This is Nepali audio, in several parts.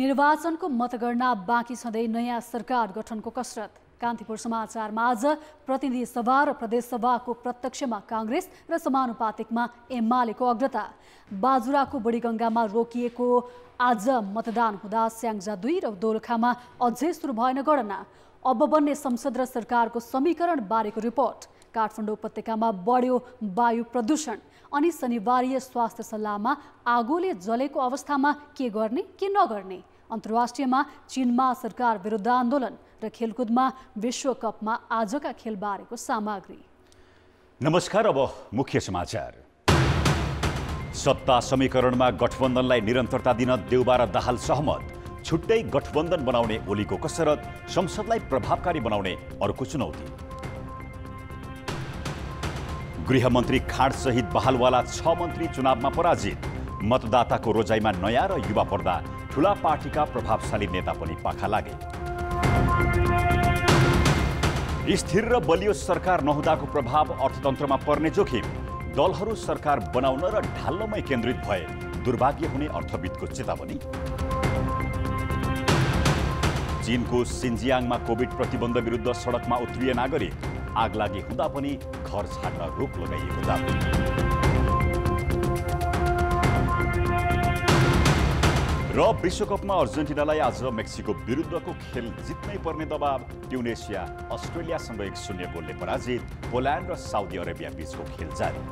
निर्वाचनको मतगणना बाँकी छँदै नयाँ सरकार गठनको कसरत कान्तिपुर समाचारमा आज प्रतिनिधि सभा र प्रदेशसभाको प्रत्यक्षमा काङ्ग्रेस र समानुपातिकमा एमालेको अग्रता बाजुराको बुढीगङ्गामा रोकिएको आज मतदान हुँदा स्याङ्जा दुई र दोलखामा अझै सुरु भएन गणना अब बन्ने संसद र सरकारको समीकरण बारेको रिपोर्ट काठमाडौँ उपत्यकामा बढ्यो वायु प्रदूषण अनि शनिवारीय स्वास्थ्य सल्लाहमा आगोले जलेको अवस्थामा के गर्ने के नगर्ने अन्तर्राष्ट्रियमा चिनमा सरकार विरुद्ध आन्दोलन र खेलकुदमा विश्वकपमा आजका खेलबारेको सामग्री नमस्कार अब मुख्य समाचार सत्ता समीकरणमा गठबन्धनलाई निरन्तरता दिन देउबार दाहाल सहमत छुट्टै गठबन्धन बनाउने ओलीको कसरत संसदलाई प्रभावकारी बनाउने अर्को चुनौती गृहमन्त्री खाँडसहित बहालवाला छ मन्त्री चुनावमा पराजित मतदाताको रोजाइमा नयाँ र युवा पर्दा ठुला पार्टीका प्रभावशाली नेता पनि पाखा लागे स्थिर र बलियो सरकार नहुँदाको प्रभाव अर्थतन्त्रमा पर्ने जोखिम दलहरू सरकार बनाउन र ढाल्नमै केन्द्रित भए दुर्भाग्य हुने अर्थविदको चेतावनी चीनको सिन्जियाङमा कोभिड प्रतिबन्ध विरुद्ध सडकमा उत्रिए नागरिक आगलागी हुँदा पनि घर छाड्न रोक लगाइएको दावी र विश्वकपमा अर्जेन्टिनालाई आज मेक्सिको विरुद्धको खेल जित्नै पर्ने दबाव ट्युनेसिया अस्ट्रेलियासँग एक शून्य गोलले पराजित पोल्यान्ड र साउदी अरेबिया बीचको खेल जारी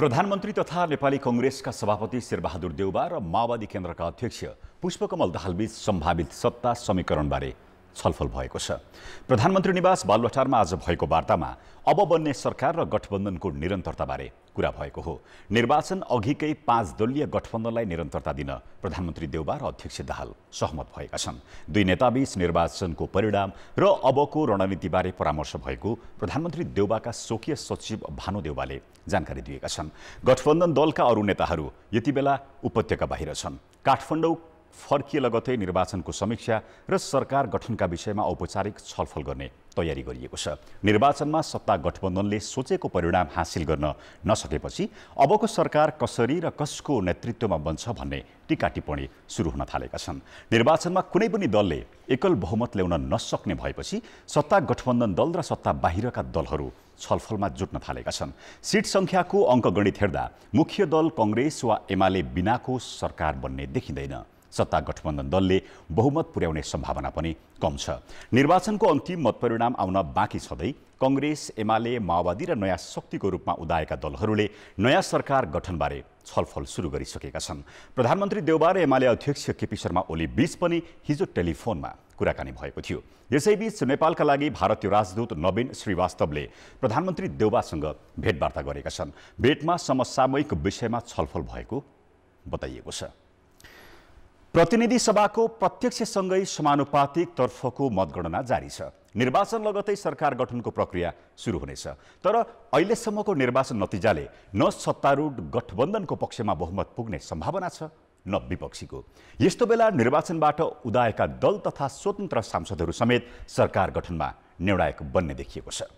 प्रधानमन्त्री तथा नेपाली कङ्ग्रेसका सभापति शेरबहादुर देउबा र माओवादी केन्द्रका अध्यक्ष पुष्पकमल दाहालबीच सम्भावित सत्ता समीकरणबारे छलफल भएको छ प्रधानमन्त्री निवास बालुवाटारमा आज भएको वार्तामा अब बन्ने सरकार र गठबन्धनको निरन्तरताबारे कुरा भएको हो निर्वाचन अघिकै पाँच दलीय गठबन्धनलाई निरन्तरता दिन प्रधानमन्त्री देउबा र अध्यक्ष दाहाल सहमत भएका छन् दुई नेताबीच निर्वाचनको परिणाम र अबको रणनीतिबारे परामर्श भएको प्रधानमन्त्री देउबाका स्वकीय सचिव भानु देउबाले जानकारी दिएका छन् गठबन्धन दलका अरू नेताहरू यति बेला उपत्यका बाहिर छन् काठमाडौँ फर्किए लगतै निर्वाचनको समीक्षा र सरकार गठनका विषयमा औपचारिक छलफल गर्ने तयारी गरिएको छ निर्वाचनमा सत्ता गठबन्धनले सोचेको परिणाम हासिल गर्न नसकेपछि अबको सरकार कसरी र कसको नेतृत्वमा बन्छ भन्ने टिका टिप्पणी सुरु हुन थालेका छन् निर्वाचनमा कुनै पनि दलले एकल बहुमत ल्याउन नसक्ने भएपछि सत्ता गठबन्धन दल र सत्ता बाहिरका दलहरू छलफलमा जुट्न थालेका छन् सिट सङ्ख्याको अङ्कगणित हेर्दा मुख्य दल कङ्ग्रेस वा एमाले बिनाको सरकार बन्ने देखिँदैन सत्ता गठबन्धन दलले बहुमत पुर्याउने सम्भावना पनि कम छ निर्वाचनको अन्तिम मतपरिणाम आउन बाँकी छँदै कङ्ग्रेस एमाले माओवादी र नयाँ शक्तिको रूपमा उदाएका दलहरूले नयाँ सरकार गठनबारे छलफल सुरु गरिसकेका छन् प्रधानमन्त्री देवबार एमाले अध्यक्ष केपी शर्मा ओली बीच पनि हिजो टेलिफोनमा कुराकानी भएको थियो यसैबीच नेपालका लागि भारतीय राजदूत नवीन श्रीवास्तवले प्रधानमन्त्री देउबासँग भेटवार्ता गरेका छन् भेटमा समसामयिक विषयमा छलफल भएको बताइएको छ प्रतिनिधि सभाको प्रत्यक्षसँगै तर्फको मतगणना जारी छ निर्वाचन लगतै सरकार गठनको प्रक्रिया सुरु हुनेछ तर अहिलेसम्मको निर्वाचन नतिजाले न सत्तारूढ गठबन्धनको पक्षमा बहुमत पुग्ने सम्भावना छ न विपक्षीको यस्तो बेला निर्वाचनबाट उदाएका दल तथा स्वतन्त्र सांसदहरू समेत सरकार गठनमा निर्णायक बन्ने देखिएको छ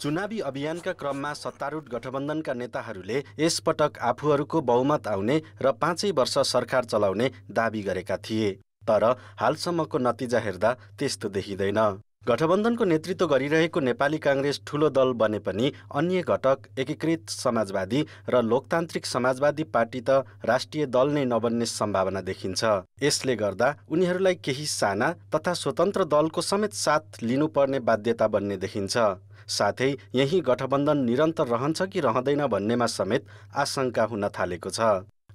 चुनावी अभियानका क्रममा सत्तारूढ गठबन्धनका नेताहरूले यसपटक आफूहरूको बहुमत आउने र पाँचै वर्ष सरकार चलाउने दावी गरेका थिए तर हालसम्मको नतिजा हेर्दा त्यस्तो देखिँदैन गठबन्धनको नेतृत्व गरिरहेको नेपाली काङ्ग्रेस ठूलो दल बने पनि अन्य घटक एकीकृत समाजवादी र लोकतान्त्रिक समाजवादी पार्टी त राष्ट्रिय दल नै नबन्ने सम्भावना देखिन्छ यसले गर्दा उनीहरूलाई केही साना तथा स्वतन्त्र दलको समेत साथ लिनुपर्ने बाध्यता बन्ने देखिन्छ साथै यही गठबन्धन निरन्तर रहन्छ कि रहँदैन भन्नेमा समेत आशंका हुन थालेको छ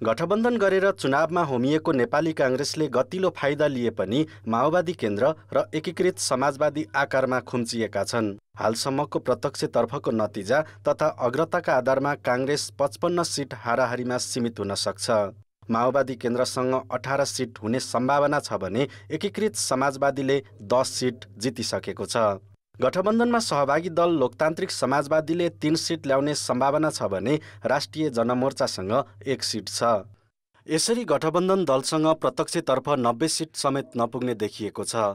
गठबन्धन गरेर चुनावमा होमिएको नेपाली काङ्ग्रेसले गतिलो फाइदा लिए पनि माओवादी केन्द्र र एकीकृत समाजवादी आकारमा खुम्चिएका छन् हालसम्मको प्रत्यक्षतर्फको नतिजा तथा अग्रताका आधारमा काङ्ग्रेस पचपन्न सिट हाराहारीमा सीमित हुन सक्छ माओवादी केन्द्रसँग अठार सिट हुने सम्भावना छ भने एकीकृत समाजवादीले दस सिट जितिसकेको छ गठबन्धनमा सहभागी दल लोकतान्त्रिक समाजवादीले तीन सिट ल्याउने सम्भावना छ भने राष्ट्रिय जनमोर्चासँग एक सिट छ यसरी गठबन्धन दलसँग प्रत्यक्षतर्फ नब्बे सिट समेत नपुग्ने देखिएको छ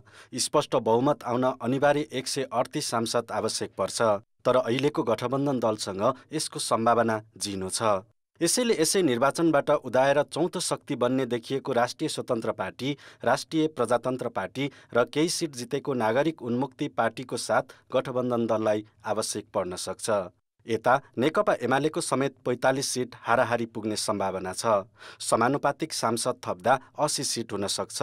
स्पष्ट बहुमत आउन अनिवार्य एक सय अडतिस सांसद आवश्यक पर्छ तर अहिलेको गठबन्धन दलसँग यसको सम्भावना जिनो छ यसैले यसै निर्वाचनबाट उदाएर चौथो शक्ति बन्ने देखिएको राष्ट्रिय स्वतन्त्र पार्टी राष्ट्रिय प्रजातन्त्र पार्टी र केही सिट जितेको नागरिक उन्मुक्ति पार्टीको साथ गठबन्धन दललाई आवश्यक पर्न सक्छ यता नेकपा एमालेको समेत पैँतालिस सिट हाराहारी पुग्ने सम्भावना छ समानुपातिक सांसद थप्दा असी सिट हुन सक्छ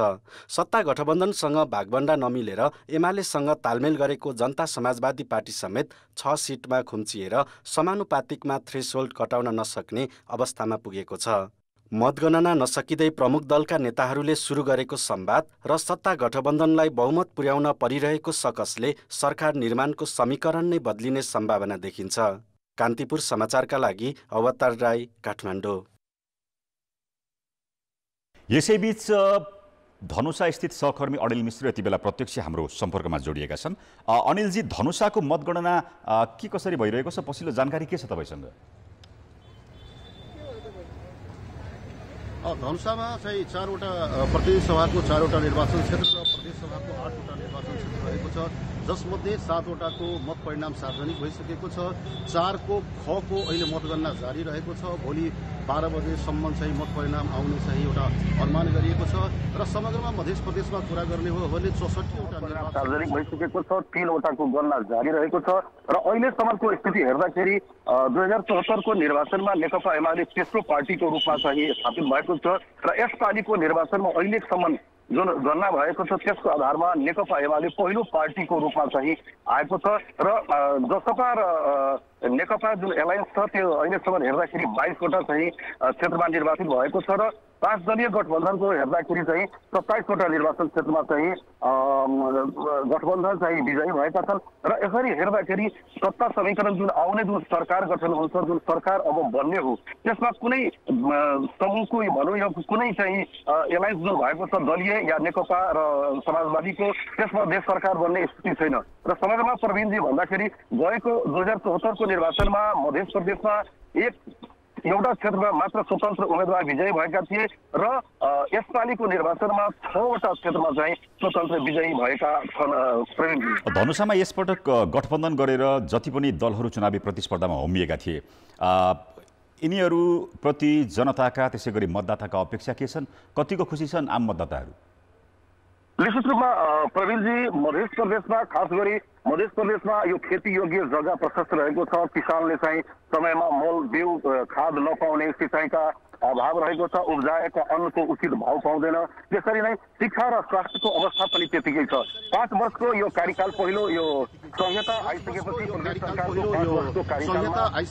सत्ता गठबन्धनसँग भागभन्डा नमिलेर एमालेसँग तालमेल गरेको जनता समाजवादी पार्टी समेत छ सिटमा खुम्चिएर समानुपातिकमा थ्रेसहोल्ड कटाउन नसक्ने अवस्थामा पुगेको छ मतगणना नसकिँदै प्रमुख दलका नेताहरूले सुरु गरेको सम्वाद र सत्ता गठबन्धनलाई बहुमत पुर्याउन परिरहेको सकसले सरकार निर्माणको समीकरण नै बदलिने सम्भावना देखिन्छ कान्तिपुर समाचारका लागि अवतार राई काठमाडौँ यसैबीच धनुषास्थित सहकर्मी अनिल मिश्र यति बेला प्रत्यक्ष हाम्रो सम्पर्कमा जोडिएका छन् अनिलजी धनुषाको मतगणना के कसरी भइरहेको छ पछिल्लो जानकारी के छ तपाईँसँग धनुषामा चाहिँ चारवटा प्रदेश सभाको चारवटा निर्वाचन क्षेत्र र प्रदेश सभाको आठवटा निर्वाचन क्षेत्र रहेको छ जसमध्ये सातवटाको मतपरिणाम सार्वजनिक भइसकेको छ चारको खको अहिले मतगणना जारी रहेको छ भोलि बाह्र बजेसम्म चाहिँ मतपरिणाम आउने चाहिँ एउटा अनुमान गरिएको छ र समग्रमा मध्य प्रदेशमा कुरा गर्ने हो भने चौसठीवटा सार्वजनिक भइसकेको छ तिनवटाको गणना जारी रहेको छ र अहिलेसम्मको स्थिति हेर्दाखेरि दुई हजार चौहत्तरको निर्वाचनमा नेकपा एमाले तेस्रो पार्टीको रूपमा चाहिँ स्थापित भएको छ र यसपालिको निर्वाचनमा अहिलेसम्म जुन गणना भएको छ त्यसको आधारमा नेकपा एमाले पहिलो पार्टीको रूपमा चाहिँ आएको छ र जसपा र नेकपा जुन एलायन्स छ त्यो अहिलेसम्म हेर्दाखेरि बाइसवटा चाहिँ क्षेत्रमा निर्वाचित भएको छ र पाँच दलीय गठबन्धनको हेर्दाखेरि चाहिँ सत्ताइसवटा निर्वाचन क्षेत्रमा चाहिँ गठबन्धन चाहिँ विजयी भएका छन् र यसरी हेर्दाखेरि सत्ता समीकरण जुन आउने जुन सरकार गठन हुन्छ जुन सरकार अब बन्ने हो त्यसमा कुनै समूहको भनौँ या कुनै चाहिँ एलायन्स जुन भएको छ दलीय या नेकपा र समाजवादीको त्यसमा देश सरकार बन्ने स्थिति छैन र समग्रमा प्रवीणजी भन्दाखेरि गएको दुई हजार चौहत्तरको निर्वाचनमा मध्य प्रदेशमा एक एउटा क्षेत्रमा मात्र स्वतन्त्र उम्मेद्वार विजयी भएका थिए र यसपालिको निर्वाचनमा छवटा क्षेत्रमा चाहिँ स्वतन्त्र विजयी भएका छन् धनुषामा यसपटक गठबन्धन गरेर जति पनि दलहरू चुनावी प्रतिस्पर्धामा होमिएका थिए यिनीहरूप्रति जनताका त्यसै गरी मतदाताका अपेक्षा के छन् कतिको खुसी छन् आम मतदाताहरू रूप में प्रवीण जी मध्य में खास गरी मध्य में यह खेती योग्य जगह प्रशस्त किसान ने किसानले समय में मल बिऊ खाद सिंचाई का अभाव रहेको छ उब्जाएका अन्नको उचित भाव पाउँदैन त्यसरी नै शिक्षा र स्वास्थ्यको अवस्था पनि त्यतिकै छ पाँच वर्षको यो कार्यकाल पहिलो यो संहिता आइसकेपछि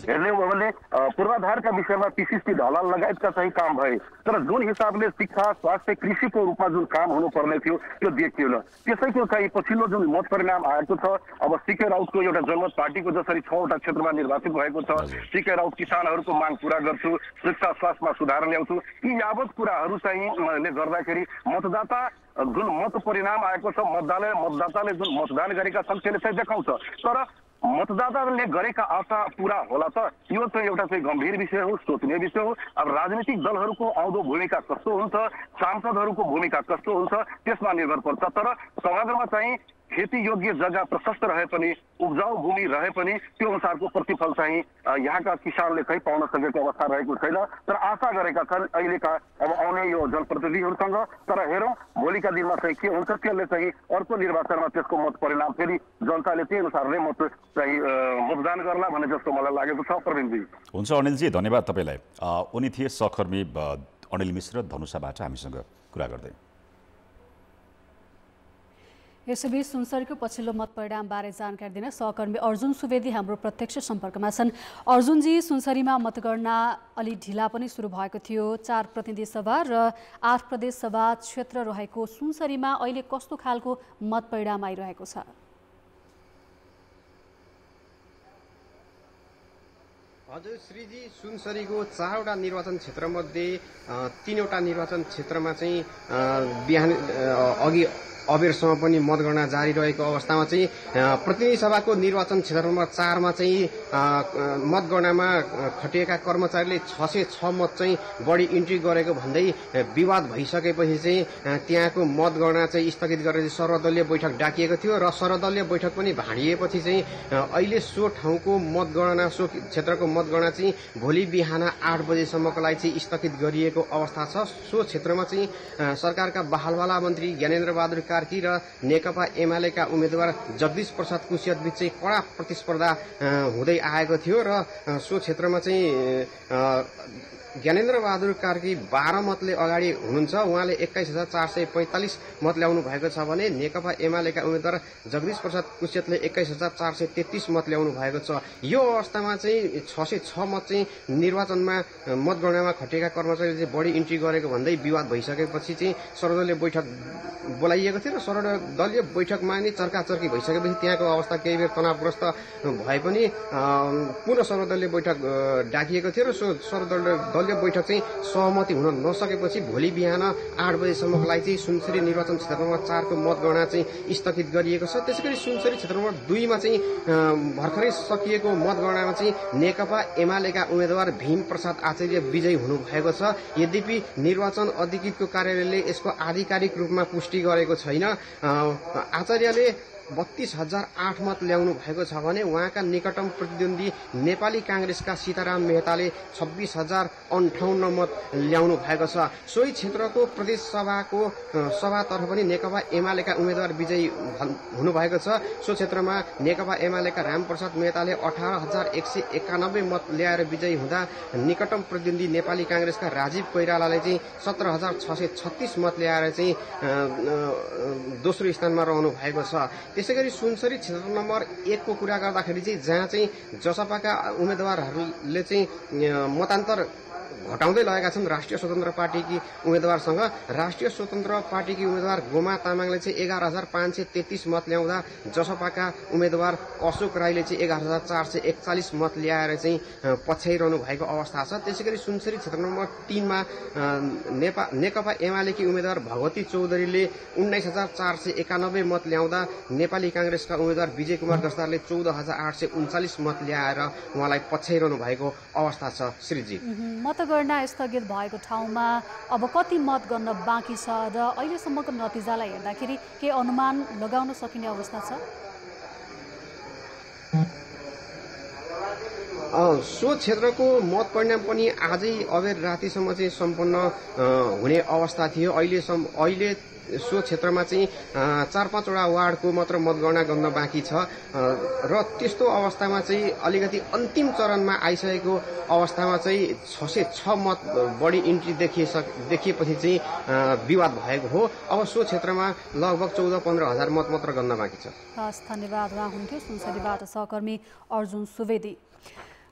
हेर्ने हो भने पूर्वाधारका विषयमा पिसिसी ढलाल लगायतका चाहिँ काम भए तर जुन हिसाबले शिक्षा स्वास्थ्य कृषिको रूपमा जुन काम हुनुपर्ने थियो त्यो देखिएन त्यसैको चाहिँ पछिल्लो जुन मत परिणाम आएको छ अब सिके राउतको एउटा जनमत पार्टीको जसरी छवटा क्षेत्रमा निर्वाचित भएको छ सिके राउत किसानहरूको माग पुरा गर्छु शिक्षा स्वास्थ्यमा सुधार ल्याउँछु यी यावत कुराहरू चाहिँ ले गर्दाखेरि मतदाता जुन मत परिणाम आएको छ मतदाताले मतदाताले जुन मतदान गरेका छन् त्यसले चाहिँ देखाउँछ तर मतदाताले गरेका आशा पुरा होला त यो चाहिँ एउटा चाहिँ गम्भीर विषय हो सोच्ने विषय हो अब राजनीतिक दलहरूको आउँदो भूमिका कस्तो हुन्छ सांसदहरूको भूमिका कस्तो हुन्छ त्यसमा निर्भर पर्छ तर समग्रमा चाहिँ खेती योग्य जग्गा प्रशस्त रहे पनि उब्जाउ भूमि रहे पनि त्यो अनुसारको प्रतिफल चाहिँ यहाँका किसानले कहीँ पाउन सकेको अवस्था रहेको छैन तर आशा गरेका छन् अहिलेका अब आउने यो जनप्रतिनिधिहरूसँग तर हेरौँ भोलिका दिनमा चाहिँ के हुन्छ त्यसले चाहिँ अर्को निर्वाचनमा त्यसको मत परिणाम फेरि जनताले त्यही अनुसार नै मत चाहिँ मतदान गर्ला भने जस्तो मलाई लागेको छ प्रतिनिधि हुन्छ अनिलजी धन्यवाद तपाईँलाई उनी थिए सहकर्मी अनिल मिश्र धनुषाबाट हामीसँग कुरा गर्दै यसैबीच सुनसरीको पछिल्लो मतपरिणामबारे जानकारी दिन सहकर्मी अर्जुन सुवेदी हाम्रो प्रत्यक्ष सम्पर्कमा छन् अर्जुनजी सुनसरीमा मतगणना अलि ढिला पनि सुरु भएको थियो चार प्रतिनिधि सभा र आठ प्रदेश सभा क्षेत्र रहेको सुनसरीमा अहिले कस्तो खालको मतपरिणाम आइरहेको छ हजुर श्रीजी सुनसरीको चारवटा निर्वाचन क्षेत्रमध्ये तिनवटा निर्वाचन क्षेत्रमा चाहिँ बिहान अघि अबेरसम्म पनि मतगणना जारी रहेको अवस्थामा चाहिँ प्रतिनिधि सभाको निर्वाचन क्षेत्र नम्बर चारमा चाहिँ मतगणनामा खटिएका कर्मचारीले छ सय छ मत चाहिँ बढी इन्ट्री गरेको भन्दै विवाद भइसकेपछि चाहिँ त्यहाँको मतगणना चाहिँ स्थगित गरेर सर्वदलीय बैठक डाकिएको थियो र सर्वदलीय बैठक पनि भाँडिएपछि चाहिँ अहिले सो ठाउँको मतगणना सो क्षेत्रको मतगणना चाहिँ भोलि बिहान आठ बजेसम्मको लागि चाहिँ स्थगित गरिएको अवस्था छ सो क्षेत्रमा चाहिँ सरकारका बहालवाला मन्त्री ज्ञानेन्द्र बहादुर कार्की र नेकपा एमालेका उम्मेद्वार जगदीश प्रसाद बीच चाहिँ कडा प्रतिस्पर्धा हुँदै आएको थियो र सो क्षेत्रमा चाहिँ ज्ञानेन्द्र बहादुर कार्की बाह्र मतले अगाडि हुनुहुन्छ उहाँले एक्काइस हजार चार सय पैँतालिस मत ल्याउनु भएको छ भने नेकपा एमालेका उम्मेद्वार जगदीश प्रसाद कुश्यतले एक्काइस हजार चार सय तेत्तिस मत ल्याउनु भएको छ यो अवस्थामा चाहिँ छ सय छ मत चाहिँ निर्वाचनमा मतगणनामा खटेका कर्मचारीले चाहिँ बढी इन्ट्री गरेको भन्दै विवाद भइसकेपछि चाहिँ सर्वदलीय बैठक बोलाइएको थियो र सर्वदलीय बैठकमा नै चर्काचर्की भइसकेपछि त्यहाँको अवस्था केही बेर तनावग्रस्त भए पनि पुनः सर्वदलीय बैठक डाकिएको थियो र सो सर्वदलीय सर्वदलीय बैठक चाहिँ सहमति हुन नसकेपछि भोलि बिहान आठ बजेसम्मको लागि चाहिँ सुनसरी निर्वाचन क्षेत्र नम्बर चारको मतगणना चाहिँ स्थगित गरिएको छ त्यसै गरी सुनसरी क्षेत्र नम्बर दुईमा चाहिँ भर्खरै सकिएको मतगणनामा चाहिँ नेकपा एमालेका उम्मेद्वार भीम प्रसाद आचार्य विजयी हुनुभएको छ यद्यपि निर्वाचन अधिकृतको कार्यालयले यसको आधिकारिक रूपमा पुष्टि गरेको छैन आचार्यले बत्तीस हजार आठ मत ल्याउनु भएको छ भने उहाँका निकटम प्रतिद्वन्दी नेपाली काङ्ग्रेसका सीताराम मेहताले छब्बिस हजार अन्ठाउन्न मत ल्याउनु भएको छ सोही क्षेत्रको प्रदेश सभाको सभातर्फ पनि नेकपा एमालेका उम्मेद्वार विजयी हुनुभएको छ सो क्षेत्रमा नेकपा एमालेका रामप्रसाद मेहताले अठार हजार एक सय एकानब्बे मत ल्याएर विजयी हुँदा निकटम प्रतिद्वन्दी नेपाली काङ्ग्रेसका राजीव कोइरालाले चाहिँ सत्र हजार छ सय छत्तीस मत ल्याएर चाहिँ दोस्रो स्थानमा रहनु भएको छ त्यसै गरी सुनसरी क्षेत्र नम्बर एकको कुरा गर्दाखेरि चाहिँ जहाँ चाहिँ जसपाका उम्मेद्वारहरूले चाहिँ मतान्तर घटाउँदै लगाएका छन् राष्ट्रिय स्वतन्त्र पार्टीकी उम्मेद्वारसँग राष्ट्रिय स्वतन्त्र पार्टीकी उम्मेद्वार गोमा तामाङले चाहिँ एघार हजार पाँच सय तेत्तिस मत ल्याउँदा जसपाका उम्मेद्वार अशोक राईले चाहिँ एघार हजार चार सय एकचालिस मत ल्याएर चाहिँ पछ्याइरहनु भएको अवस्था छ त्यसै गरी सुनसरी क्षेत्र नम्बर तिनमा नेपा नेकपा एमालेकी उम्मेद्वार भगवती चौधरीले उन्नाइस हजार चार सय एकानब्बे मत ल्याउँदा नेपाली काङ्ग्रेसका उम्मेद्वार विजय कुमार दस्तारले चौध हजार आठ सय उन्चालिस मत ल्याएर उहाँलाई पछ्याइरहनु भएको अवस्था छ श्रीजी मतगणना स्थगित भएको ठाउँमा अब कति मत गर्न बाँकी छ र अहिलेसम्मको नतिजालाई हेर्दाखेरि के अनुमान लगाउन सकिने अवस्था छ सो क्षेत्रको मत परिणाम पनि आजै अबेर रातिसम्म चाहिँ सम्पन्न हुने अवस्था थियो अहिले अहिले सो क्षेत्रमा चाहिँ चार पाँचवटा वार्डको मात्र मतगणना गर्न बाँकी छ र त्यस्तो अवस्थामा चाहिँ अलिकति अन्तिम चरणमा आइसकेको अवस्थामा चाहिँ छ सय छ मत बढी इन्ट्री देखिएपछि चाहिँ विवाद भएको हो अब सो क्षेत्रमा लगभग चौध पन्ध्र हजार मत मात्र गर्न बाँकी छ हस् धन्यवाद सुनसरीबाट सहकर्मी अर्जुन सुवेदी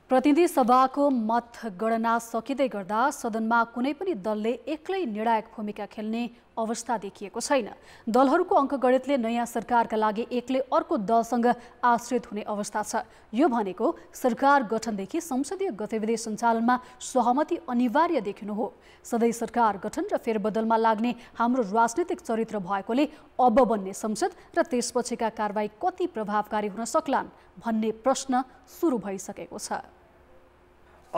प्रतिनिधि सभाको मतगणना सकिँदै गर्दा सदनमा कुनै पनि दलले एक्लै निर्णायक भूमिका खेल्ने अवस्था देखिएको छैन दलहरूको अङ्कगणितले नयाँ सरकारका लागि एकले अर्को दलसँग आश्रित हुने अवस्था छ यो भनेको सरकार गठनदेखि संसदीय गतिविधि सञ्चालनमा सहमति अनिवार्य देखिनु हो सधैँ सरकार गठन र फेरबदलमा लाग्ने हाम्रो राजनीतिक चरित्र भएकोले अब बन्ने संसद र त्यसपछिका कारवाही कति प्रभावकारी हुन सक्लान् भन्ने प्रश्न सुरु भइसकेको छ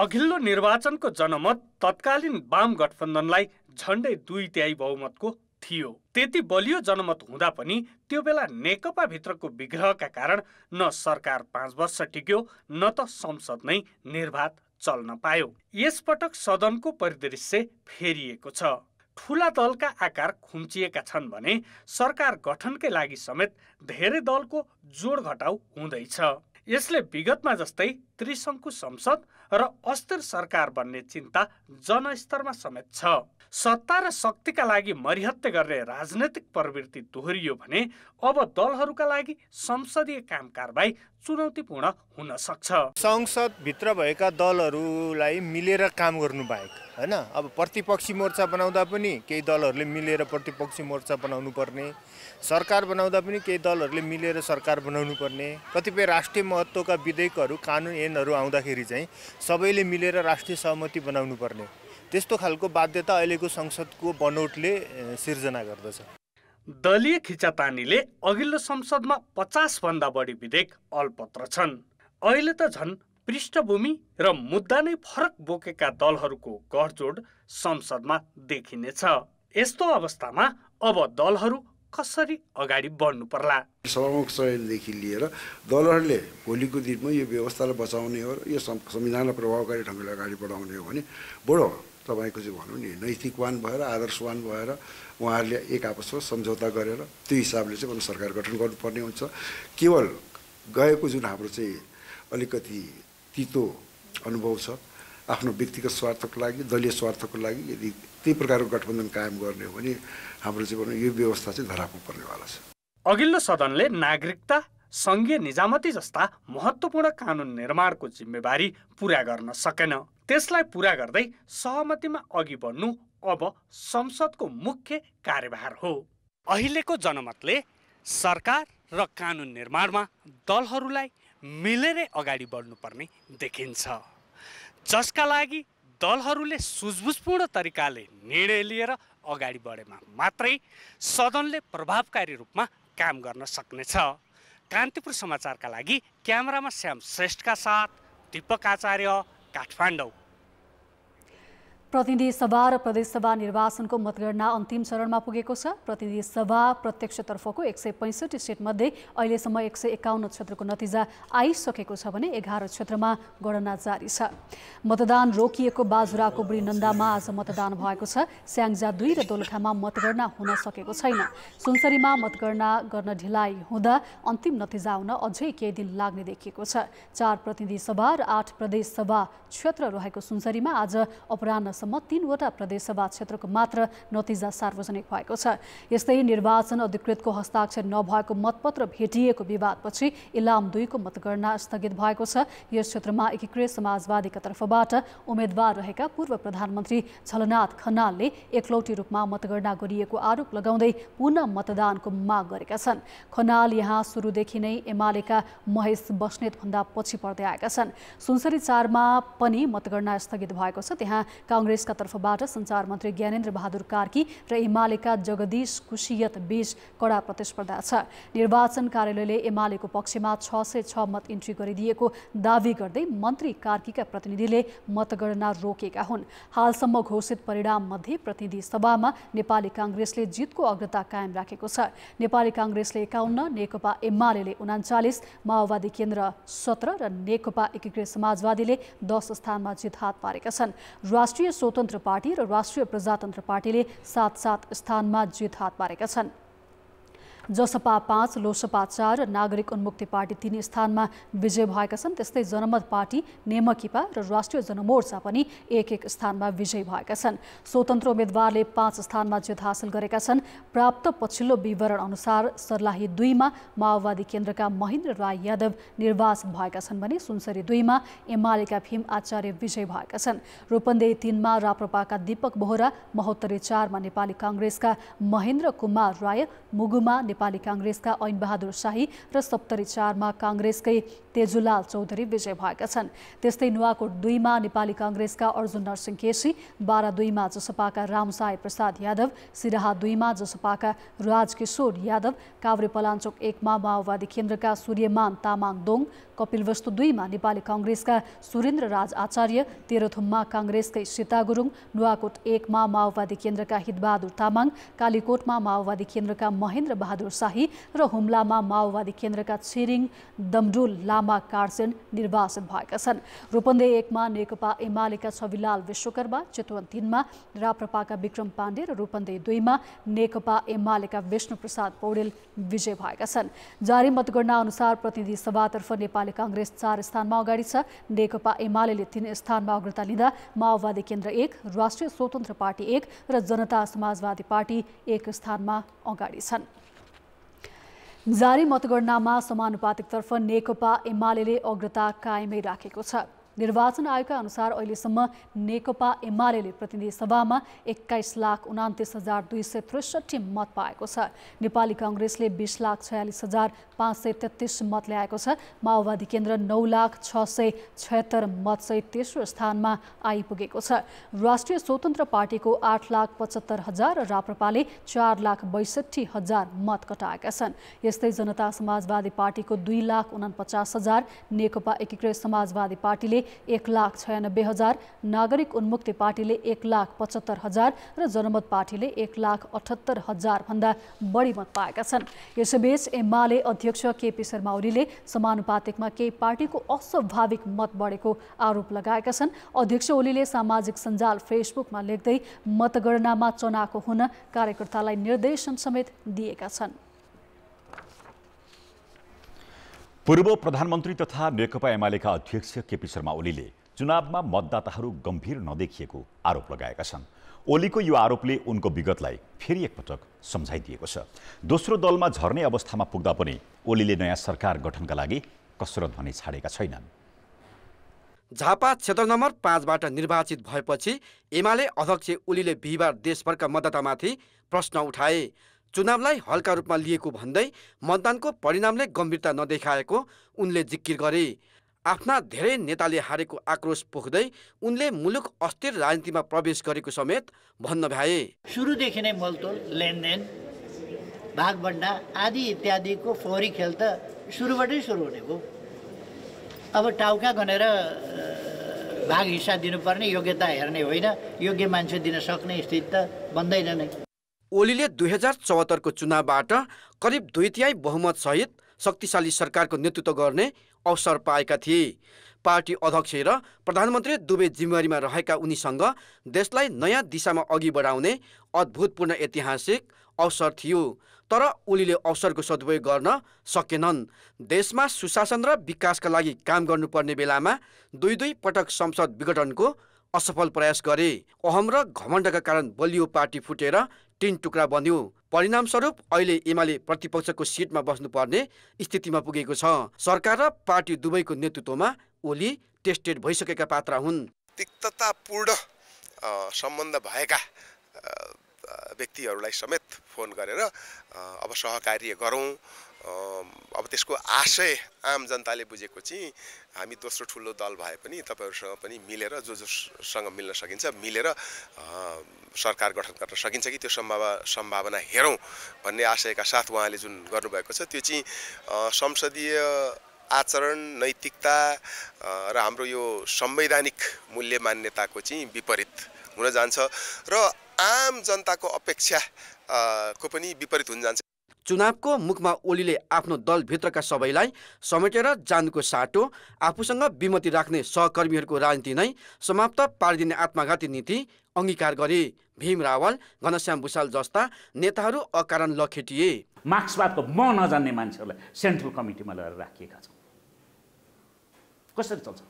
अघिल्लो निर्वाचनको जनमत तत्कालीन वाम गठबन्धनलाई झन्डै दुई त्याई बहुमतको थियो त्यति बलियो जनमत हुँदा पनि त्यो बेला नेकपाभित्रको विग्रहका कारण न सरकार पाँच वर्ष टिक्यो न त संसद नै निर्वात चल्न पायो यसपटक सदनको परिदृश्य फेरिएको छ ठुला दलका आकार खुम्चिएका छन् भने सरकार गठनकै लागि समेत धेरै दलको जोड घटाउ हुँदैछ यसले विगतमा जस्तै त्रिशङ्कु संसद र अस्थिर सरकार बन्ने चिन्ता जनस्तरमा समेत छ सत्ता र शक्तिका लागि मरिहत्य गर्ने राजनैतिक प्रवृत्ति दोहोरियो भने अब दलहरूका लागि संसदीय काम कारवाही चुनौतीपूर्ण हुन सक्छ संसदभित्र भएका दलहरूलाई मिलेर काम गर्नु बाहेक होइन अब प्रतिपक्षी मोर्चा बनाउँदा पनि केही दलहरूले मिलेर प्रतिपक्षी मोर्चा बनाउनु पर्ने सरकार बनाउँदा पनि केही दलहरूले मिलेर सरकार बनाउनु पर्ने कतिपय राष्ट्रिय महत्त्वका विधेयकहरू कानुन ऐनहरू आउँदाखेरि चाहिँ सबैले मिलेर राष्ट्रिय सहमति बनाउनु पर्ने त्यस्तो खालको बाध्यता अहिलेको संसदको बनोटले सिर्जना गर्दछ दलीय खिचातानीले अघिल्लो संसदमा भन्दा बढी विधेयक अल्पत्र छन् अहिले त झन् पृष्ठभूमि र मुद्दा नै फरक बोकेका दलहरूको गठजोड संसदमा देखिनेछ यस्तो अवस्थामा अब दलहरू कसरी अगाडि बढ्नु पर्ला सभामुख चयनदेखि लिएर दलहरूले भोलिको दिनमा यो व्यवस्थालाई बचाउने हो र यो संविधानलाई प्रभावकारी ढङ्गले अगाडि बढाउने हो भने बडो तपाईँको चाहिँ भनौँ नि नैतिकवान भएर आदर्शवान भएर उहाँहरूले एक आपसमा सम्झौता गरेर त्यो हिसाबले चाहिँ आफ्नो सरकार गठन गर्नुपर्ने हुन्छ केवल गएको जुन हाम्रो चाहिँ अलिकति तितो अनुभव छ आफ्नो व्यक्तिगत स्वार्थको लागि दलीय स्वार्थको लागि यदि त्यही प्रकारको गठबन्धन कायम गर्ने हो भने हाम्रो चाहिँ भनौँ यो व्यवस्था चाहिँ धरापु पर्नेवाला छ अघिल्लो सदनले नागरिकता सङ्घीय निजामती जस्ता महत्त्वपूर्ण कानुन निर्माणको जिम्मेवारी पुरा गर्न सकेन त्यसलाई पुरा गर्दै सहमतिमा अघि बढ्नु अब संसदको मुख्य कार्यभार हो अहिलेको जनमतले सरकार र कानुन निर्माणमा दलहरूलाई मिलेरै अगाडि बढ्नुपर्ने देखिन्छ जसका लागि दलहरूले सुझबुझपूर्ण तरिकाले निर्णय लिएर अगाडि बढेमा मात्रै सदनले प्रभावकारी रूपमा काम गर्न सक्नेछ कान्तिपुर समाचारका लागि क्यामेरामा श्याम श्रेष्ठका साथ दीपक आचार्य काठमाडौँ प्रतिनिधि सभा र प्रदेशसभा निर्वाचनको मतगणना अन्तिम चरणमा पुगेको छ प्रतिनिधि सभा प्रत्यक्षतर्फको एक सय पैँसठी सिटमध्ये अहिलेसम्म एक सय एकाउन्न क्षेत्रको नतिजा आइसकेको छ भने एघार क्षेत्रमा गणना जारी छ मतदान रोकिएको बाजुराको बुढीनन्दामा आज मतदान भएको छ स्याङ्जा दुई र दोलखामा मतगणना हुन सकेको छैन सुनसरीमा मतगणना गर्न ढिलाइ हुँदा अन्तिम नतिजा आउन अझै केही दिन लाग्ने देखिएको छ चार प्रतिनिधि सभा र आठ प्रदेशसभा क्षेत्र रहेको सुनसरीमा आज अपरान्ह अहिलेसम्म तीनवटा प्रदेशसभा क्षेत्रको मात्र नतिजा सार्वजनिक भएको छ यस्तै निर्वाचन अधिकृतको हस्ताक्षर नभएको मतपत्र भेटिएको विवादपछि इलाम दुईको मतगणना स्थगित भएको छ यस क्षेत्रमा एकीकृत समाजवादीका तर्फबाट उम्मेद्वार रहेका पूर्व प्रधानमन्त्री झलनाथ खनालले एकलौटी रूपमा मतगणना गरिएको आरोप लगाउँदै पुनः मतदानको माग गरेका छन् खनाल यहाँ सुरुदेखि नै एमालेका महेश बस्नेत भन्दा पछि पर्दै आएका छन् सुनसरी चारमा पनि मतगणना स्थगित भएको छ त्यहाँ कङ्ग्रेसका तर्फबाट सञ्चार मन्त्री ज्ञानेन्द्र बहादुर कार्की र एमालेका जगदीश कुशियत बीच कडा प्रतिस्पर्धा छ निर्वाचन कार्यालयले एमालेको पक्षमा छ सय छ मत इन्ट्री गरिदिएको दावी गर्दै मन्त्री कार्कीका प्रतिनिधिले मतगणना रोकेका हुन् हालसम्म घोषित परिणाम मध्ये प्रतिनिधि सभामा नेपाली काङ्ग्रेसले जितको अग्रता कायम राखेको छ नेपाली काङ्ग्रेसले एकाउन्न नेकपा एमाले उनाचालिस माओवादी केन्द्र सत्र र नेकपा एकीकृत समाजवादीले दस स्थानमा जित हात पारेका छन् राष्ट्रिय स्वतंत्र पार्टी र प्रजातंत्र पार्टी ने सात सात स्थान में जीत हाथ पारे जसपा पाँच लोसपा चार नागरिक उन्मुक्ति पार्टी तीन स्थानमा विजय भएका छन् त्यस्तै जनमत पार्टी नेमकिपा र राष्ट्रिय जनमोर्चा पनि एक एक स्थानमा विजय भएका छन् स्वतन्त्र उम्मेद्वारले पाँच स्थानमा जित हासिल गरेका छन् प्राप्त पछिल्लो विवरण अनुसार सर्लाही दुईमा माओवादी केन्द्रका महेन्द्र राय यादव निर्वाचन भएका छन् भने सुनसरी दुईमा एमालेका भीम आचार्य विजय भएका छन् रूपन्देही तीनमा राप्रपाका दीपक बोहरा महोत्तरी चारमा नेपाली काङ्ग्रेसका महेन्द्र कुमार राय मुगुमा नेपाली काङ्ग्रेसका ऐनबहादुर बहादुर शाही र सप्तरी चारमा काङ्ग्रेसकै तेजुलाल चौधरी विजय भएका छन् त्यस्तै नुवाकोट दुईमा नेपाली काङ्ग्रेसका अर्जुन नरसिंह केसी बाह्र दुईमा जसपाका रामसाई प्रसाद यादव सिराहा दुईमा जसपाका राजकिशोर यादव काभ्रे पलाञ्चोक एकमा माओवादी केन्द्रका सूर्यमान तामाङ दोङ कपिलवस्तु दुईमा नेपाली काङ्ग्रेसका सुरेन्द्र राज आचार्य तेह्रथुममा काङ्ग्रेसकै सीता गुरुङ नुवाकोट एकमा माओवादी केन्द्रका हितबहादुर तामाङ कालीकोटमा माओवादी केन्द्रका महेन्द्र बहादुर शाही र हुम्लामा माओवादी केन्द्रका छिरिङ दमडुल लामा जिल्लामा कार्सेन निर्वाचित भएका छन् रूपन्दे एकमा नेकपा एमालेका छविलाल विश्वकर्मा चितवन तिनमा राप्रपाका विक्रम पाण्डे र रूपन्दे दुईमा नेकपा एमालेका विष्णुप्रसाद पौडेल विजय भएका छन् जारी मतगणना अनुसार प्रतिनिधि सभातर्फ नेपाली काङ्ग्रेस चार स्थानमा अगाडि छ नेकपा एमाले तीन स्थानमा अग्रता लिँदा माओवादी केन्द्र एक राष्ट्रिय स्वतन्त्र पार्टी एक र जनता समाजवादी पार्टी एक स्थानमा अगाडि छन् जारी मतगणनामा समानुपातिकतर्फ नेकपा एमाले अग्रता कायमै राखेको छ निर्वाचन आयोगका अनुसार अहिलेसम्म नेकपा एमाले प्रतिनिधि सभामा एक्काइस लाख उनातिस हजार दुई सय त्रिसठी मत पाएको छ नेपाली कङ्ग्रेसले बिस लाख छयालिस हजार पाँच सय तेत्तिस मत ल्याएको छ माओवादी केन्द्र नौ लाख छ सय छयत्तर मतसहित तेस्रो स्थानमा आइपुगेको छ राष्ट्रिय स्वतन्त्र पार्टीको आठ लाख पचहत्तर हजार र राप्रपाले चार लाख बैसठी हजार मत कटाएका छन् यस्तै जनता समाजवादी पार्टीको दुई लाख उनापचास हजार नेकपा एकीकृत समाजवादी पार्टीले एक लाख छयानब्बे हजार नागरिक उन्मुक्ति पार्टीले एक लाख पचहत्तर हजार र जनमत पार्टीले एक लाख अठहत्तर भन्दा बढी मत पाएका छन् यसैबीच एमाले अध्यक्ष केपी शर्मा ओलीले समानुपातिकमा केही पार्टीको अस्वाभाविक मत बढेको आरोप लगाएका छन् अध्यक्ष ओलीले सामाजिक सञ्जाल फेसबुकमा लेख्दै मतगणनामा चनाको हुन कार्यकर्तालाई निर्देशन समेत दिएका छन् पूर्व प्रधानमन्त्री तथा नेकपा एमालेका अध्यक्ष केपी शर्मा ओलीले चुनावमा मतदाताहरू गम्भीर नदेखिएको आरोप लगाएका छन् ओलीको यो आरोपले उनको विगतलाई फेरि एकपटक सम्झाइदिएको छ दोस्रो दलमा झर्ने अवस्थामा पुग्दा पनि ओलीले नयाँ सरकार गठनका लागि कसरत भने छाडेका छैनन् झापा क्षेत्र नम्बर पाँचबाट निर्वाचित भएपछि एमाले अध्यक्ष ओलीले बिहिबार देशभरका मतदातामाथि प्रश्न उठाए चुनावलाई हल्का रूपमा लिएको भन्दै मतदानको परिणामले गम्भीरता नदेखाएको उनले जिकिर गरे आफ्ना धेरै नेताले हारेको आक्रोश पोख्दै उनले मुलुक अस्थिर राजनीतिमा प्रवेश गरेको समेत भन्न भ्याए सुरुदेखि नै मलतोल लेनदेन भागभन्डा आदि इत्यादिको फौरी खेल त सुरुबाटै सुरु हुने भयो अब टाउका गनेर भाग हिस्सा दिनुपर्ने योग्यता हेर्ने होइन योग्य मान्छे दिन सक्ने स्थिति त बन्दैन नै ओलीले दुई हजार चौहत्तरको चुनावबाट करिब दुई तिहाई बहुमतसहित शक्तिशाली सरकारको नेतृत्व गर्ने अवसर पाएका थिए पार्टी अध्यक्ष र प्रधानमन्त्री दुवै जिम्मेवारीमा रहेका उनीसँग देशलाई नयाँ दिशामा अघि बढाउने अद्भुतपूर्ण ऐतिहासिक अवसर थियो तर ओलीले अवसरको सदुपयोग गर्न सकेनन् देशमा सुशासन र विकासका लागि काम गर्नुपर्ने बेलामा दुई दुई पटक संसद विघटनको असफल प्रयास गरे अहम र घमण्डका कारण बलियो पार्टी फुटेर तीन टुक्रा बन्यो परिणामस्वरूप अहिले एमाले प्रतिपक्षको सिटमा बस्नुपर्ने स्थितिमा पुगेको छ सरकार र पार्टी दुवैको नेतृत्वमा ओली टेस्टेड भइसकेका पात्र हुन् तिक्ततापूर्ण सम्बन्ध भएका व्यक्तिहरूलाई समेत फोन गरेर अब सहकार्य गरौँ अब त्यसको आशय आम जनताले बुझेको चाहिँ हामी दोस्रो ठुलो दल भए पनि तपाईँहरूसँग पनि मिलेर जो जोसँग मिल्न सकिन्छ मिलेर सरकार गठन गर्न सकिन्छ कि त्यो सम्भाव सम्भावना हेरौँ भन्ने आशयका साथ उहाँले जुन गर्नुभएको छ त्यो चाहिँ संसदीय आचरण नैतिकता र हाम्रो यो संवैधानिक मूल्य मान्यताको चाहिँ विपरीत हुन जान्छ र आम जनताको अपेक्षा को पनि विपरीत हुन जान्छ चुनावको मुखमा ओलीले आफ्नो दलभित्रका सबैलाई समेटेर जानुको साटो आफूसँग विमति राख्ने सहकर्मीहरूको राजनीति नै समाप्त पारिदिने आत्मघाती नीति अङ्गीकार गरे भीम रावल घनश्याम भूषाल जस्ता नेताहरू अकारण लखेटिए मार्क्सवादको म नजान्ने मान्छेहरूलाई सेन्ट्रल कमिटीमा लगेर राखिएका छन् कसरी चल्छ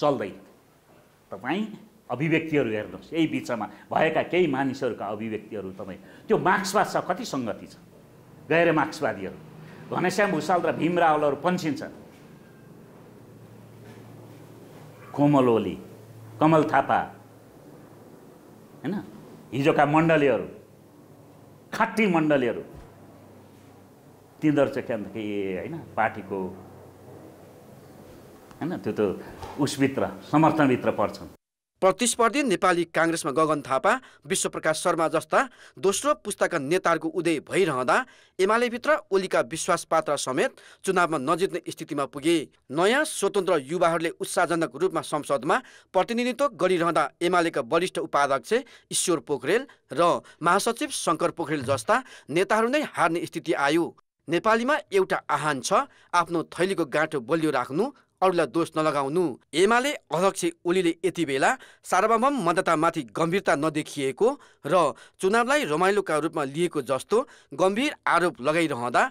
चल्दैन तपाईँ अभिव्यक्तिहरू हेर्नुहोस् यही बिचमा भएका केही मानिसहरूका अभिव्यक्तिहरू तपाईँ त्यो मार्क्सवादसँग कति सङ्गति छ गैर मार्क्सवादीहरू घनश्याम भूषाल र भीम रावलहरू पन्सिन्छन् कोमल ओली कमल थापा होइन हिजोका मण्डलीहरू खाटी मण्डलीहरू तिनीहरू चाहिँ के भन्दाखेरि होइन पार्टीको होइन त्यो त उसभित्र समर्थनभित्र पर्छन् प्रतिस्पर्धी नेपाली काङ्ग्रेसमा गगन थापा विश्वप्रकाश शर्मा जस्ता दोस्रो पुस्ताका नेताहरूको उदय भइरहँदा एमालेभित्र ओलीका विश्वास पात्र समेत चुनावमा नजित्ने स्थितिमा पुगे नयाँ स्वतन्त्र युवाहरूले उत्साहजनक रूपमा संसदमा प्रतिनिधित्व गरिरहँदा एमालेका वरिष्ठ उपाध्यक्ष ईश्वर पोखरेल र महासचिव शङ्कर पोखरेल जस्ता नेताहरू नै हार्ने स्थिति आयो नेपालीमा एउटा आह्वान छ आफ्नो थैलीको गाँठो बलियो राख्नु अरूलाई दोष नलगाउनु एमाले अध्यक्ष ओलीले यति बेला सार्वभौम मतदातामाथि गम्भीरता नदेखिएको र चुनावलाई रमाइलोका रूपमा लिएको जस्तो गम्भीर आरोप लगाइरहँदा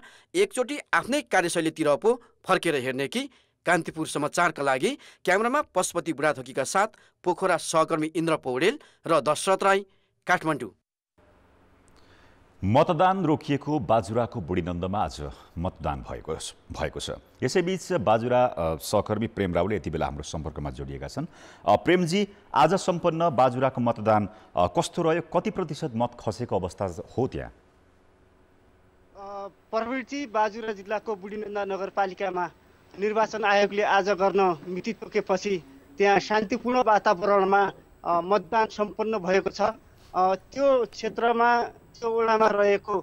एकचोटि आफ्नै कार्यशैलीतिर पो फर्केर हेर्ने कि कान्तिपुर समाचारका लागि क्यामरामा पशुपति बुढाथोकीका साथ पोखरा सहकर्मी इन्द्र पौडेल र दशरथ राई काठमाडौँ मतदान रोकिएको बाजुराको बुढीनन्दमा आज मतदान भएको भएको छ यसैबिच बाजुरा सहकर्मी प्रेम रावले यति बेला हाम्रो सम्पर्कमा जोडिएका छन् प्रेमजी आज सम्पन्न बाजुराको मतदान कस्तो रह्यो कति प्रतिशत मत खसेको अवस्था हो त्यहाँ प्रवृत्ति बाजुरा जिल्लाको बुढीनन्दा नगरपालिकामा निर्वाचन आयोगले आज गर्न मिति तोकेपछि त्यहाँ शान्तिपूर्ण वातावरणमा मतदान सम्पन्न भएको छ त्यो क्षेत्रमा वडामा रहेको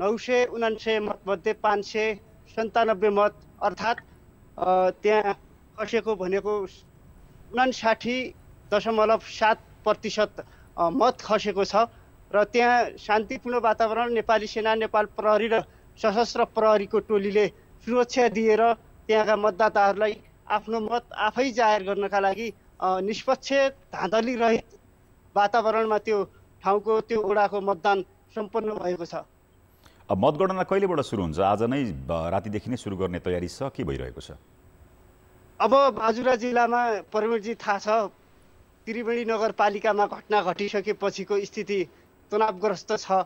नौ सय उनान्सय मतमध्ये पाँच सय सन्तानब्बे मत अर्थात् त्यहाँ खसेको भनेको उनासाठी दशमलव सात प्रतिशत मत खसेको छ र त्यहाँ शान्तिपूर्ण वातावरण नेपाली सेना नेपाल प्रहरी र सशस्त्र प्रहरीको टोलीले सुरक्षा दिएर त्यहाँका मतदाताहरूलाई आफ्नो मत आफै जाहेर गर्नका लागि निष्पक्ष धाँधली रहित वातावरणमा त्यो ठाउँको त्यो ओडाको मतदान सम्पन्न भएको छ मतगणना कहिलेबाट सुरु हुन्छ आज नै रातिदेखि नै सुरु गर्ने तयारी छ के भइरहेको छ अब बाजुरा जिल्लामा प्रवीणजी थाहा छ त्रिवेणी नगरपालिकामा घटना घटिसकेपछिको स्थिति तनावग्रस्त छ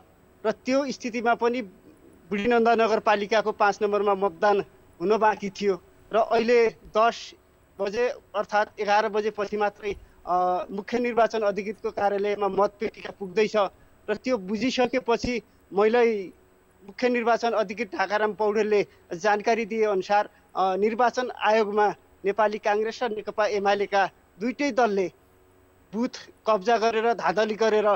र त्यो स्थितिमा पनि बुढीनन्दा नगरपालिकाको पाँच नम्बरमा मतदान हुन बाँकी थियो र अहिले दस बजे अर्थात् एघार बजेपछि मात्रै मुख्य निर्वाचन अधिकृतको कार्यालयमा मतपेटिका पुग्दैछ र त्यो बुझिसकेपछि मैले मुख्य निर्वाचन अधिकृत ढाकाराम पौडेलले जानकारी दिए अनुसार निर्वाचन आयोगमा नेपाली काङ्ग्रेस र नेकपा एमालेका दुइटै दलले बुथ कब्जा गरेर धाँधली गरेर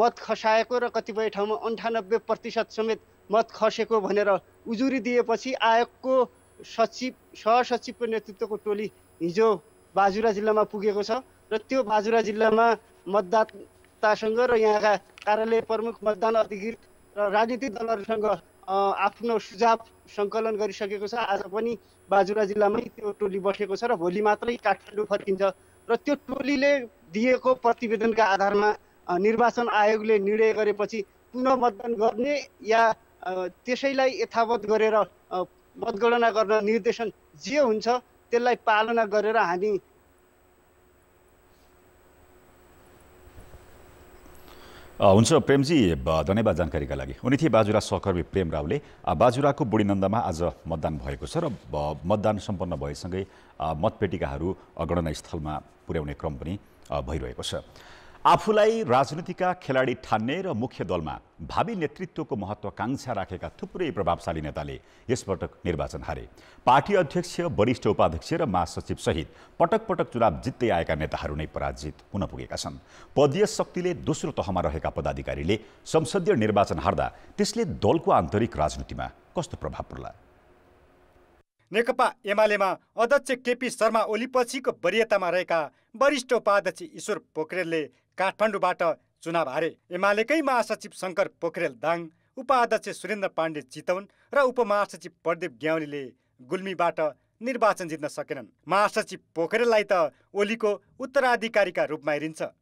मत खसाएको र कतिपय ठाउँमा अन्ठानब्बे प्रतिशत समेत मत खसेको भनेर उजुरी दिएपछि आयोगको सचिव सहसचिवको नेतृत्वको टोली हिजो बाजुरा जिल्लामा पुगेको छ र त्यो बाजुरा जिल्लामा मतदातासँग र यहाँका कार्यालय प्रमुख मतदान अधिकृत र राजनीतिक दलहरूसँग आफ्नो सुझाव सङ्कलन गरिसकेको छ आज पनि बाजुरा जिल्लामै त्यो टोली बसेको छ र भोलि मात्रै काठमाडौँ फर्किन्छ र त्यो टोलीले दिएको प्रतिवेदनका आधारमा निर्वाचन आयोगले निर्णय गरेपछि पुनः मतदान गर्ने या त्यसैलाई यथावत गरेर मतगणना गर्न निर्देशन जे हुन्छ त्यसलाई पालना गरेर हामी हुन्छ प्रेमजी धन्यवाद जानकारीका लागि उनी थिए बाजुरा सहकर्मी प्रेम रावले बाजुराको बुढीनन्दमा आज मतदान भएको छ र मतदान सम्पन्न भएसँगै मतपेटिकाहरू स्थलमा पुर्याउने क्रम पनि भइरहेको छ आफूलाई राजनीतिका खेलाडी ठान्ने र मुख्य दलमा भावी नेतृत्वको महत्त्वाकाङ्क्षा राखेका थुप्रै प्रभावशाली नेताले यसपटक निर्वाचन हारे पार्टी अध्यक्ष वरिष्ठ उपाध्यक्ष र महासचिवसहित पटक पटक चुनाव जित्दै आएका नेताहरू नै पराजित हुन पुगेका छन् पदीय शक्तिले दोस्रो तहमा रहेका पदाधिकारीले संसदीय निर्वाचन हार्दा त्यसले दलको आन्तरिक राजनीतिमा कस्तो प्रभाव पर्ला नेकपा एमालेमा अध्यक्ष केपी शर्मा ओली पछिको वरियतामा रहेका वरिष्ठ उपाध्यक्ष ईश्वर पोखरेलले काठमाडौँबाट चुनाव हारे एमालेकै महासचिव शङ्कर पोखरेल दाङ उपाध्यक्ष सुरेन्द्र पाण्डे चितवन र उपमहासचिव प्रदीप ग्याउलीले गुल्मीबाट निर्वाचन जित्न सकेनन् महासचिव पोखरेललाई त ओलीको उत्तराधिकारीका रूपमा हेरिन्छ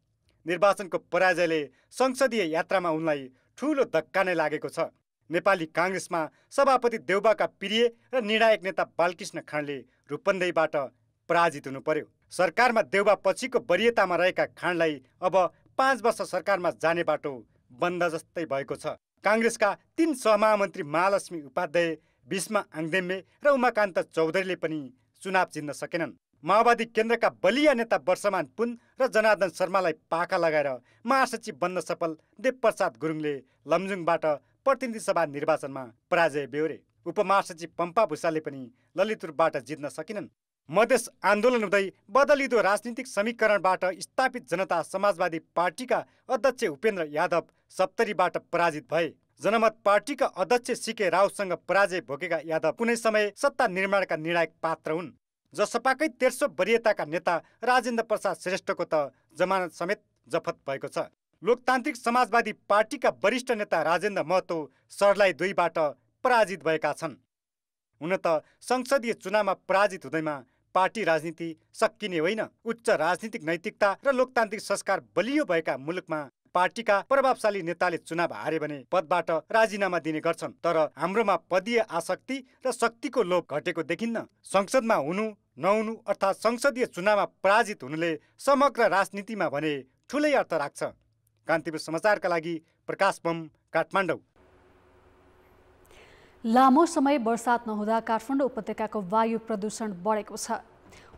निर्वाचनको पराजयले संसदीय यात्रामा उनलाई ठुलो धक्का नै लागेको छ नेपाली काङ्ग्रेसमा सभापति देउबाका प्रिय र निर्णायक नेता बालकृष्ण खाँडले रूपन्देहीबाट पराजित हुनु पर्यो सरकारमा देउबा पछिको वरियतामा रहेका खाँडलाई अब पाँच वर्ष सरकारमा जाने बाटो बन्द जस्तै भएको छ काङ्ग्रेसका तीन सहमहामन्त्री महालक्ष्मी उपाध्याय भीष्मा आङदेम्बे र उमाकान्त चौधरीले पनि चुनाव चिन्न सकेनन् माओवादी केन्द्रका बलिया नेता वर्षमान पुन र जनार्दन शर्मालाई पाखा लगाएर महासचिव बन्न सफल देवप्रसाद गुरुङले लमजुङबाट प्रतिनिधि सभा निर्वाचनमा पराजय बेहोरे उपमहासचिव पम्पा भुसालले पनि ललितपुरबाट जित्न सकिनन् मधेस आन्दोलन हुँदै बदलिँदो राजनीतिक समीकरणबाट स्थापित जनता समाजवादी पार्टीका अध्यक्ष उपेन्द्र यादव सप्तरीबाट पराजित भए जनमत पार्टीका अध्यक्ष सिके रावसँग पराजय भोगेका यादव कुनै समय सत्ता निर्माणका निर्णायक पात्र हुन् जसपाकै तेर्सो वरियताका नेता राजेन्द्र प्रसाद श्रेष्ठको त जमानत समेत जफत भएको छ लोकतान्त्रिक समाजवादी पार्टीका वरिष्ठ नेता राजेन्द्र महतो सरलाई दुईबाट पराजित भएका छन् हुन त संसदीय चुनावमा पराजित हुँदैमा पार्टी राजनीति सकिने होइन उच्च राजनीतिक नैतिकता र लोकतान्त्रिक संस्कार बलियो भएका मुलुकमा पार्टीका प्रभावशाली नेताले चुनाव हारे भने पदबाट राजीनामा दिने गर्छन् तर हाम्रोमा पदीय आसक्ति र शक्तिको लोभ घटेको देखिन्न संसदमा हुनु नहुनु अर्थात् संसदीय चुनावमा पराजित हुनुले समग्र राजनीतिमा भने ठुलै अर्थ राख्छ कान्तिपुर समाचारका लागि प्रकाश बम काठमाडौँ लामो समय बर्सात नहुँदा काठमाडौँ उपत्यकाको वायु प्रदूषण बढेको छ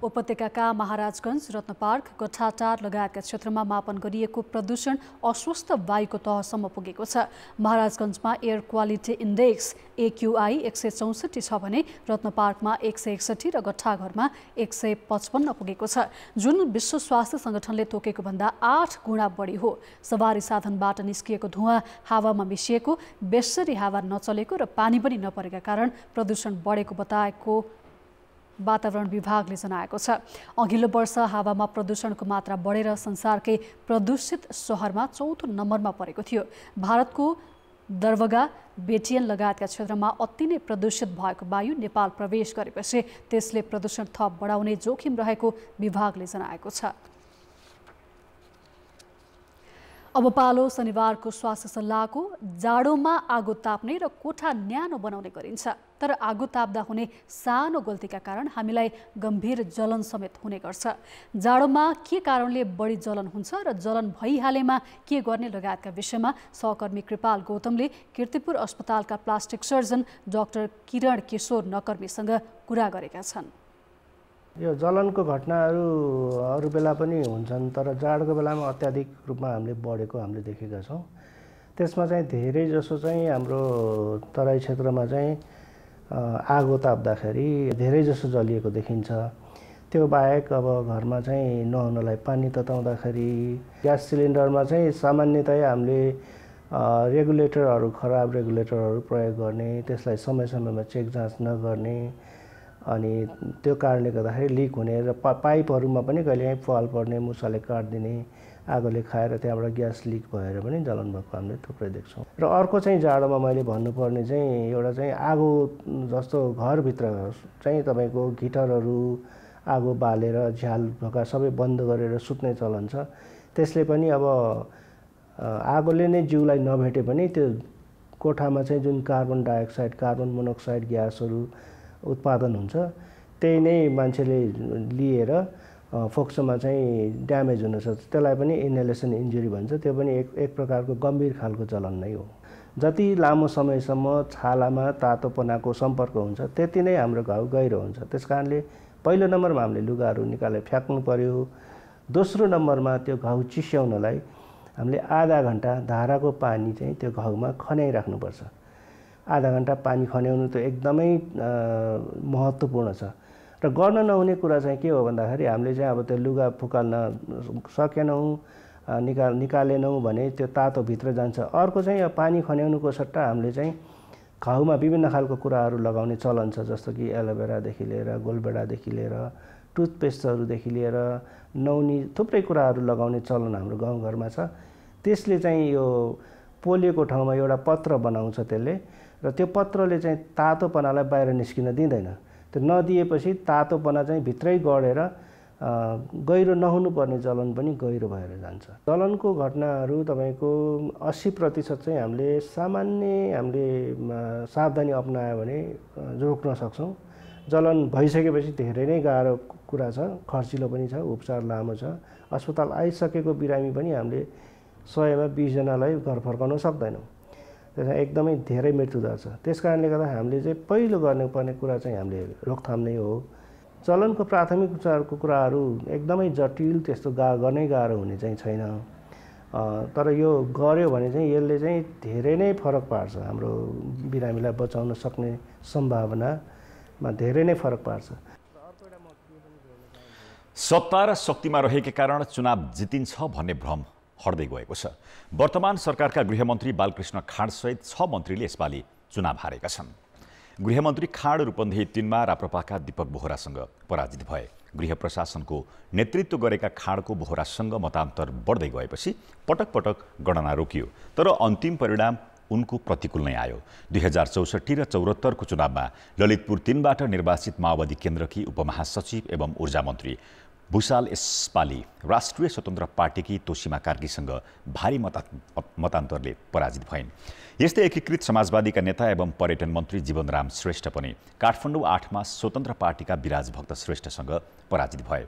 उपत्यका महाराजगञ्ज रत्नपार्क पार्क गठाटार लगायतका क्षेत्रमा मापन गरिएको प्रदूषण अस्वस्थ वायुको तहसम्म पुगेको छ महाराजगञ्जमा एयर क्वालिटी इन्डेक्स एक्युआई एक सय चौसठी छ भने रत्नपार्कमा पार्कमा एक सय एकसठी र गट्ठाघरमा एक सय पचपन्न पुगेको छ जुन विश्व स्वास्थ्य सङ्गठनले तोकेको भन्दा आठ गुणा बढी हो सवारी साधनबाट निस्किएको धुवा हावामा मिसिएको बेसरी हावा नचलेको र पानी पनि नपरेका कारण प्रदूषण बढेको बताएको वातावरण विभागले जनाएको छ अघिल्लो वर्ष हावामा प्रदूषणको मात्रा बढेर संसारकै प्रदूषित सहरमा चौथो नम्बरमा परेको थियो भारतको दरबगा बेटियन लगायतका क्षेत्रमा अति नै प्रदूषित भएको वायु नेपाल प्रवेश गरेपछि त्यसले प्रदूषण थप बढाउने जोखिम रहेको विभागले जनाएको छ अब पालो शनिबारको स्वास्थ्य सल्लाहको जाडोमा आगो ताप्ने र कोठा न्यानो बनाउने गरिन्छ तर आगो ताप्दा हुने सानो गल्तीका कारण हामीलाई गम्भीर जलन समेत हुने गर्छ जाडोमा के कारणले बढी जलन हुन्छ र जलन भइहालेमा के गर्ने लगायतका विषयमा सहकर्मी कृपाल गौतमले किर्तिपुर अस्पतालका plastic surgeon doctor Kiran Kishor नकर्मीसँग कुरा गरेका छन् यो जलनको घटनाहरू अरू बेला पनि हुन्छन् तर जाडको बेलामा अत्याधिक रूपमा हामीले बढेको हामीले देखेका छौँ त्यसमा चाहिँ धेरै जसो चाहिँ हाम्रो तराई क्षेत्रमा चाहिँ आगो ताप्दाखेरि धेरै जसो जलिएको देखिन्छ त्यो बाहेक अब घरमा चाहिँ नहुनलाई पानी तताउँदाखेरि ग्यास सिलिन्डरमा चाहिँ सामान्यतया हामीले रेगुलेटरहरू खराब रेगुलेटरहरू प्रयोग गर्ने त्यसलाई समय समयमा चेक जाँच नगर्ने अनि त्यो कारणले गर्दाखेरि लिक हुने र पा पाइपहरूमा पनि कहिलेकाहीँ फल पर्ने मुसाले काटिदिने आगोले खाएर त्यहाँबाट ग्यास लिक भएर पनि जलन भएको हामीले थुप्रै देख्छौँ र अर्को चाहिँ जाडोमा मैले भन्नुपर्ने चाहिँ एउटा चाहिँ आगो जस्तो घरभित्र चाहिँ तपाईँको गिटरहरू आगो बालेर झ्याल ढोका सबै बन्द गरेर सुत्ने चलन छ त्यसले पनि अब आगोले नै जिउलाई नभेटे पनि त्यो कोठामा चाहिँ जुन कार्बन डाइअक्साइड कार्बन मोनोक्साइड ग्यासहरू उत्पादन हुन्छ त्यही नै मान्छेले लिएर फोक्सोमा चाहिँ ड्यामेज हुनसक्छ त्यसलाई पनि इनहेलेसन इन्जुरी भन्छ त्यो पनि एक एक प्रकारको गम्भीर खालको चलन नै हो जति लामो समयसम्म छालामा तातोपनाको सम्पर्क हुन्छ त्यति नै हाम्रो घाउ गहिरो हुन्छ त्यस कारणले पहिलो नम्बरमा हामीले लुगाहरू निकालेर फ्याँक्नु पऱ्यो दोस्रो नम्बरमा त्यो घाउ चिस्याउनलाई हामीले आधा घन्टा धाराको पानी चाहिँ त्यो घाउमा खन्याइराख्नुपर्छ आधा घन्टा पानी खन्याउनु त एकदमै महत्त्वपूर्ण छ र गर्न नहुने कुरा चाहिँ के हो भन्दाखेरि हामीले चाहिँ अब त्यो लुगा फुकाल्न सकेनौँ निकाल निकालेनौँ भने त्यो तातो भित्र जान्छ अर्को चाहिँ पानी खन्याउनुको सट्टा हामीले चाहिँ घाउमा विभिन्न खालको कुराहरू लगाउने चलन छ जस्तो कि एलोभेरादेखि लिएर गोलबेडादेखि लिएर टुथपेस्टहरूदेखि लिएर नौनी थुप्रै कुराहरू लगाउने चलन हाम्रो गाउँघरमा छ त्यसले चाहिँ यो पोलियोको ठाउँमा एउटा पत्र बनाउँछ त्यसले र त्यो पत्रले चाहिँ तातोपनालाई बाहिर निस्किन दिँदैन त्यो नदिएपछि तातोपना चाहिँ भित्रै गढेर गहिरो नहुनुपर्ने जलन पनि गहिरो भएर जान्छ जलनको घटनाहरू तपाईँको अस्सी प्रतिशत चाहिँ हामीले सामान्य हामीले सावधानी अप्नायो भने रोक्न सक्छौँ जलन भइसकेपछि धेरै नै गाह्रो कुरा छ खर्चिलो पनि छ उपचार लामो छ अस्पताल आइसकेको बिरामी पनि हामीले सयमा बिसजनालाई घर फर्काउन सक्दैनौँ त्यसमा एकदमै धेरै मृत्यु छ त्यस कारणले गर्दा हामीले चाहिँ पहिलो गर्नुपर्ने कुरा चाहिँ हामीले रोकथाम नै हो चलनको प्राथमिक उपचारको कुराहरू एकदमै जटिल त्यस्तो गा गर्नै गाह्रो हुने चाहिँ छैन तर यो गर्यो भने चाहिँ यसले चाहिँ धेरै नै फरक पार्छ हाम्रो बिरामीलाई बचाउन सक्ने सम्भावनामा धेरै नै फरक पार्छ सत्ता र शक्तिमा रहेको कारण चुनाव जितिन्छ भन्ने भ्रम हट्दै गएको छ वर्तमान सरकारका गृहमन्त्री बालकृष्ण खाँडसहित छ मन्त्रीले यसपालि चुनाव हारेका छन् गृहमन्त्री खाँड रूपन्देही तिनमा राप्रपाका दीपक बोहरासँग पराजित भए गृह प्रशासनको नेतृत्व गरेका खाँडको बोहरासँग मतान्तर बढ्दै गएपछि पटक पटक गणना रोकियो तर अन्तिम परिणाम उनको प्रतिकूल नै आयो दुई हजार चौसठी र चौहत्तरको चुनावमा ललितपुर तिनबाट निर्वाचित माओवादी केन्द्रकी उपमहासचिव एवं ऊर्जा मन्त्री भूषाल यसपालि राष्ट्रिय स्वतन्त्र पार्टीकी तोसीमा कार्कीसँग भारी मता मतान्तरले पराजित भइन् यस्तै एकीकृत समाजवादीका नेता एवं पर्यटन मन्त्री जीवनराम श्रेष्ठ पनि काठमाडौँ आठमा स्वतन्त्र पार्टीका विराजभक्त श्रेष्ठसँग पराजित भए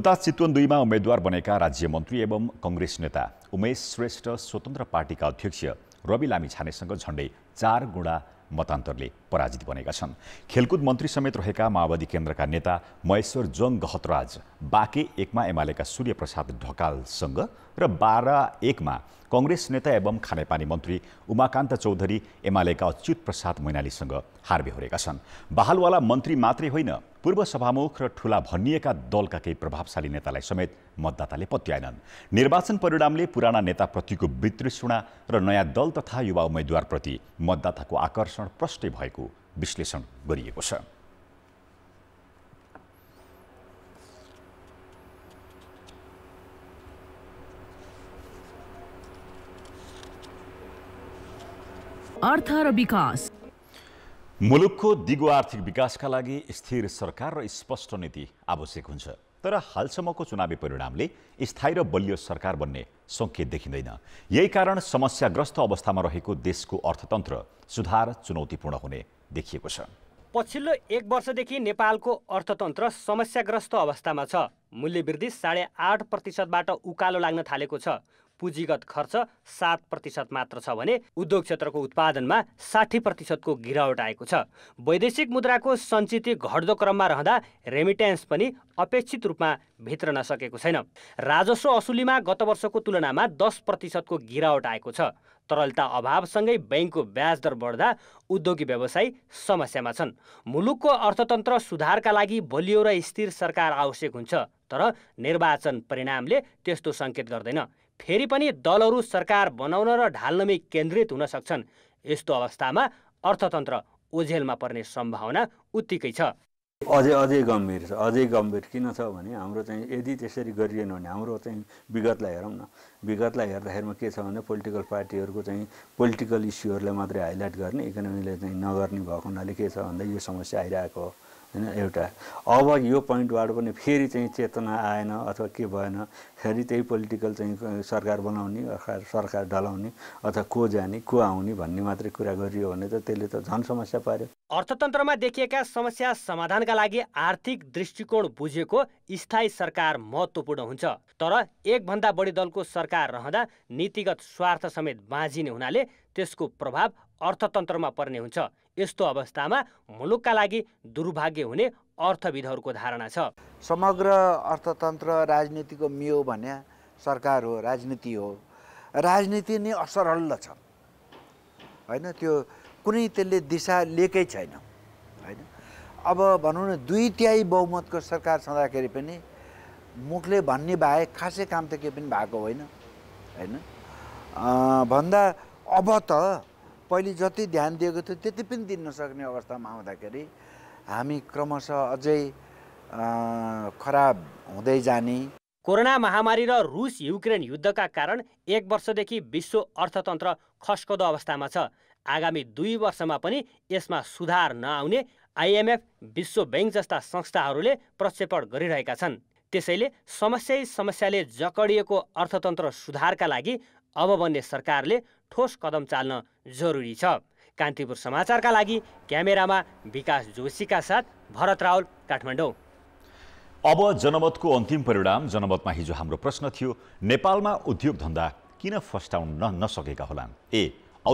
उता चितवन दुईमा उम्मेद्वार बनेका राज्य मन्त्री एवं कङ्ग्रेस नेता उमेश श्रेष्ठ स्वतन्त्र पार्टीका अध्यक्ष रवि लामिछानेसँग झन्डै चार गुणा मतान्तरले पराजित बनेका छन् खेलकुद मन्त्री समेत रहेका माओवादी केन्द्रका नेता महेश्वर जोङ गहतराज बाके एकमा एमालेका सूर्यप्रसाद ढकालसँग र बाह्र एकमा कङ्ग्रेस नेता एवं खानेपानी मन्त्री उमाकान्त चौधरी एमालेका अच्युत प्रसाद मैनालीसँग हार बेहोरेका छन् बहालवाला मन्त्री मात्रै होइन पूर्व सभामुख र ठुला भनिएका दलका केही प्रभावशाली नेतालाई समेत मतदाताले पत्याएनन् निर्वाचन परिणामले पुराना नेताप्रतिको वितृष्णा र नयाँ दल तथा युवा उम्मेद्वारप्रति मतदाताको आकर्षण प्रष्टै भएको विश्लेषण गरिएको छ अर्थ र विकास मुलुकको दिगो आर्थिक विकासका लागि स्थिर सरकार र स्पष्ट नीति आवश्यक हुन्छ तर हालसम्मको चुनावी परिणामले स्थायी र बलियो सरकार बन्ने सङ्केत देखिँदैन यही कारण समस्याग्रस्त अवस्थामा रहेको देशको अर्थतन्त्र सुधार चुनौतीपूर्ण हुने देखिएको छ पछिल्लो एक वर्षदेखि नेपालको अर्थतन्त्र समस्याग्रस्त अवस्थामा छ मूल्यवृद्धि साढे आठ प्रतिशतबाट उकालो लाग्न थालेको छ पुँजीगत खर्च सात प्रतिशत मात्र छ भने उद्योग क्षेत्रको उत्पादनमा साठी प्रतिशतको गिरावट आएको छ वैदेशिक मुद्राको सञ्चित घट्दो क्रममा रहँदा रेमिट्यान्स पनि अपेक्षित रूपमा भित्र नसकेको छैन राजस्व असुलीमा गत वर्षको तुलनामा दस प्रतिशतको गिरावट आएको छ तरलता अभावसँगै ब्याङ्कको ब्याज दर बढ्दा उद्योगी व्यवसायी समस्यामा छन् मुलुकको अर्थतन्त्र सुधारका लागि बलियो र स्थिर सरकार आवश्यक हुन्छ तर निर्वाचन परिणामले त्यस्तो सङ्केत गर्दैन फेरि पनि दलहरू सरकार बनाउन र ढाल्नमै केन्द्रित हुन सक्छन् यस्तो अवस्थामा अर्थतन्त्र ओझेलमा पर्ने सम्भावना उत्तिकै छ अझै अझै गम्भीर छ अझै गम्भीर किन छ भने हाम्रो चाहिँ यदि त्यसरी गरिएन भने हाम्रो चाहिँ विगतलाई हेरौँ न विगतलाई हेर्दाखेरिमा के छ भने पोलिटिकल पार्टीहरूको चाहिँ पोलिटिकल इस्युहरूलाई मात्रै हाइलाइट गर्ने इकोनोमीलाई चाहिँ नगर्ने भएको हुनाले के छ भन्दा यो समस्या आइरहेको हो होइन एउटा अब यो पोइन्टबाट पनि फेरि चाहिँ चेतना आएन अथवा के भएन फेरि त्यही पोलिटिकल चाहिँ सरकार बनाउने अथवा सरकार ढलाउने अथवा को जाने को आउने भन्ने मात्रै कुरा गरियो भने त त्यसले त झन् समस्या पार्यो अर्थतन्त्रमा देखिएका समस्या समाधानका लागि आर्थिक दृष्टिकोण बुझेको स्थायी सरकार महत्त्वपूर्ण हुन्छ तर एकभन्दा बढी दलको सरकार रहँदा नीतिगत स्वार्थ समेत बाँझिने हुनाले त्यसको प्रभाव अर्थतन्त्रमा पर्ने हुन्छ यस्तो अवस्थामा मुलुकका लागि दुर्भाग्य हुने अर्थविदहरूको धारणा छ समग्र अर्थतन्त्र राजनीतिको मियो भन्या सरकार हो राजनीति हो राजनीति नै असरल छ होइन त्यो कुनै त्यसले दिशा लिएकै छैन होइन अब भनौँ न दुई तिहाई बहुमतको सरकार छँदाखेरि पनि मुखले भन्ने बाहेक खासै काम त केही पनि भएको होइन होइन भन्दा अब त पहिले जति ध्यान दिएको थियो त्यति पनि दिन नसक्ने अवस्थामा आउँदाखेरि हामी क्रमशः अझै खराब हुँदै जाने कोरोना महामारी र रुस युक्रेन युद्धका कारण एक वर्षदेखि विश्व अर्थतन्त्र खस्कदो अवस्थामा छ आगामी दुई वर्षमा पनि यसमा सुधार नआउने आइएमएफ विश्व ब्याङ्क जस्ता संस्थाहरूले प्रक्षेपण गरिरहेका छन् त्यसैले समस्या समस्याले जकडिएको अर्थतन्त्र सुधारका लागि अब बन्ने सरकारले ठोस कदम चाल्न जरुरी छ कान्तिपुर समाचारका लागि क्यामेरामा विकास जोशीका साथ भरत रावल काठमाडौँ अब जनमतको अन्तिम परिणाम जनमतमा हिजो हाम्रो प्रश्न थियो नेपालमा उद्योग धन्दा किन फस्टाउन नसकेका होलान् ए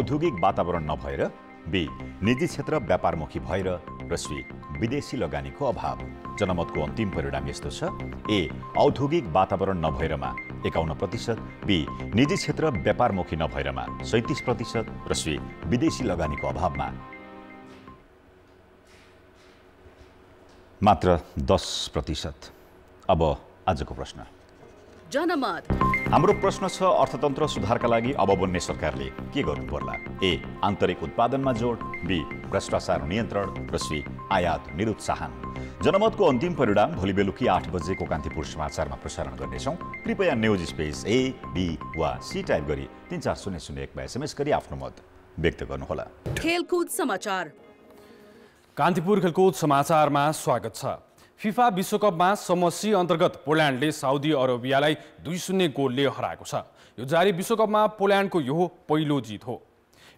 औद्योगिक वातावरण नभएर बी निजी क्षेत्र व्यापारमुखी भएर र सी विदेशी लगानीको अभाव जनमतको अन्तिम परिणाम यस्तो छ ए औद्योगिक वातावरण नभएरमा एकाउन्न प्रतिशत बी निजी क्षेत्र व्यापारमुखी नभएरमा सैतिस प्रतिशत र सी विदेशी लगानीको अभावमा मात्र दस प्रतिशत अब आजको प्रश्न जनमत हाम्रो प्रश्न छ अर्थतन्त्र सुधारका लागि अब बन्ने सरकारले के गर्नु पर्ला ए आन्तरिक उत्पादनमा जोड बी भ्रष्टाचार नियन्त्रण र सी आयात निरुत्साहन जनमतको अन्तिम परिणाम भोलि बेलुकी आठ बजेको कान्तिपुर समाचारमा प्रसारण गर्नेछौँ कृपया न्युज स्पेस ए बी वा सी टाइप गरी तिन चार शून्य शून्य एकमा एसएमएस गरी आफ्नो मत व्यक्त गर्नुहोला खेलकुद समाचार कान्तिपुर खेलकुद समाचारमा स्वागत छ फिफा विश्वकपमा समसी अन्तर्गत पोल्यान्डले साउदी अरेबियालाई दुई शून्य गोलले हराएको छ यो जारी विश्वकपमा पोल्यान्डको यो पहिलो जित हो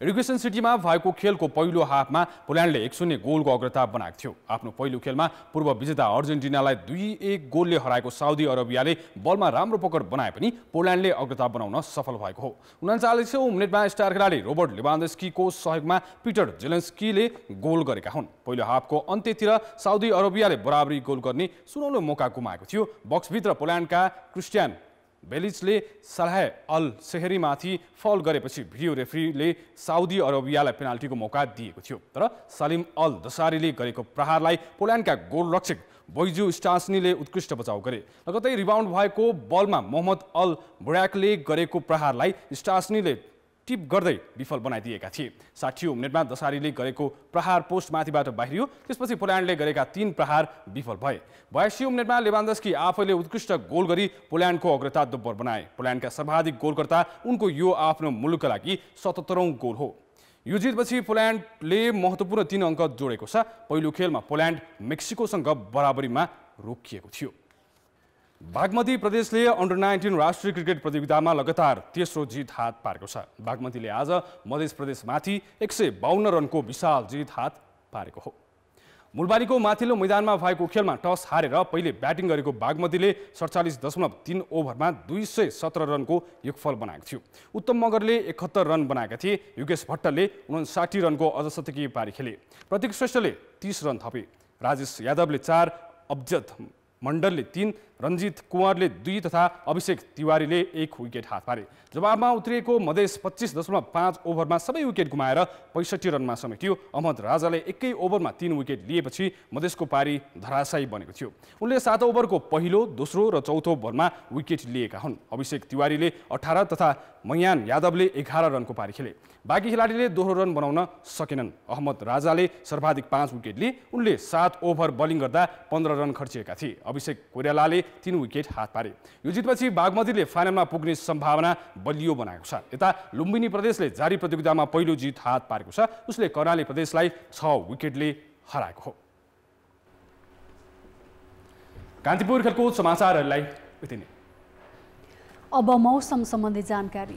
रिग्रेसन सिटीमा भएको खेलको पहिलो हाफमा पोल्यान्डले एक शून्य गोलको अग्रता बनाएको थियो आफ्नो पहिलो खेलमा पूर्व विजेता अर्जेन्टिनालाई दुई एक गोलले हराएको साउदी अरबियाले बलमा राम्रो पकड बनाए पनि पोल्यान्डले अग्रता बनाउन सफल भएको हो उनाचालिसौँ मिनटमा स्टार खेलाडी रोबर्ट लिबान्दस्कीको सहयोगमा पिटर जेलेन्स्कीले गोल गरेका हुन् पहिलो हाफको अन्त्यतिर साउदी अरबियाले बराबरी गोल गर्ने सुनौलो मौका गुमाएको थियो बक्सभित्र पोल्यान्डका क्रिस्टियन बेलिचले सलाह अल सेहरीमाथि फल गरेपछि भिडियो रेफ्रीले साउदी अरेबियालाई पेनाल्टीको मौका दिएको थियो तर सलिम अल दसारीले गरेको प्रहारलाई पोल्यान्डका गोलरक्षक बैजु स्टास्नीले उत्कृष्ट बचाउ गरे लगतै रिबाउन्ड भएको बलमा मोहम्मद अल बुड्याकले गरेको प्रहारलाई स्टास्नीले टिप गर्दै विफल बनाइदिएका थिए साठी मिनटमा दसारीले गरेको प्रहार पोस्ट माथिबाट बाहिरियो त्यसपछि पोल्यान्डले गरेका तीन प्रहार विफल भए बयासी मिनटमा लेबान्दस्की आफैले उत्कृष्ट गोल गरी पोल्यान्डको अग्रता दोब्बर बनाए पोल्यान्डका सर्वाधिक गोलकर्ता उनको यो आफ्नो मुलुकका लागि सतहत्तरौँ गोल हो यो जितपछि पोल्यान्डले महत्त्वपूर्ण तीन अङ्क जोडेको छ पहिलो खेलमा पोल्यान्ड मेक्सिकोसँग बराबरीमा रोकिएको थियो बागमती प्रदेशले अन्डर नाइन्टिन राष्ट्रिय क्रिकेट प्रतियोगितामा लगातार तेस्रो जित हात पारेको छ बागमतीले आज मध्य प्रदेशमाथि एक सय बाहन्न रनको विशाल जित हात पारेको हो मुलबारीको माथिल्लो मैदानमा भएको खेलमा टस हारेर पहिले ब्याटिङ गरेको बागमतीले सडचालिस दशमलव तिन ओभरमा दुई सय सत्र रनको युगफल बनाएको थियो उत्तम मगरले एकहत्तर रन बनाएका थिए युकेश भट्टले उनसाठी रनको अझ पारी खेले प्रतीक श्रेष्ठले तिस रन थपे राजेश यादवले चार अब्जत मण्डलले तिन रञ्जित कुँवरले दुई तथा अभिषेक तिवारीले एक विकेट हात पारे जवाबमा उत्रिएको मधेस पच्चिस दशमलव पाँच ओभरमा सबै विकेट गुमाएर पैँसठी रनमा समेटियो अहमद राजाले एकै ओभरमा तिन विकेट लिएपछि मधेसको पारी धराशायी बनेको थियो उनले सात ओभरको पहिलो दोस्रो र चौथो ओभरमा विकेट लिएका हुन् अभिषेक तिवारीले अठार तथा मयान यादवले एघार रनको पारी खेले बाँकी खेलाडीले दोहोरो रन बनाउन सकेनन् अहमद राजाले सर्वाधिक पाँच विकेट लिए उनले सात ओभर बलिङ गर्दा पन्ध्र रन खर्चिएका थिए अभिषेक कोइरालाले तिन विकेट हात पारे यो जितपछि बागमतीले फाइनलमा पुग्ने सम्भावना बलियो बनाएको छ यता लुम्बिनी प्रदेशले जारी प्रतियोगितामा पहिलो जित हात पारेको छ उसले कर्णाली प्रदेशलाई छ विकेटले हराएको हो कान्तिपुर खेलकुद समाचारहरूलाई यति नै अब मौसम सम्बन्धी जानकारी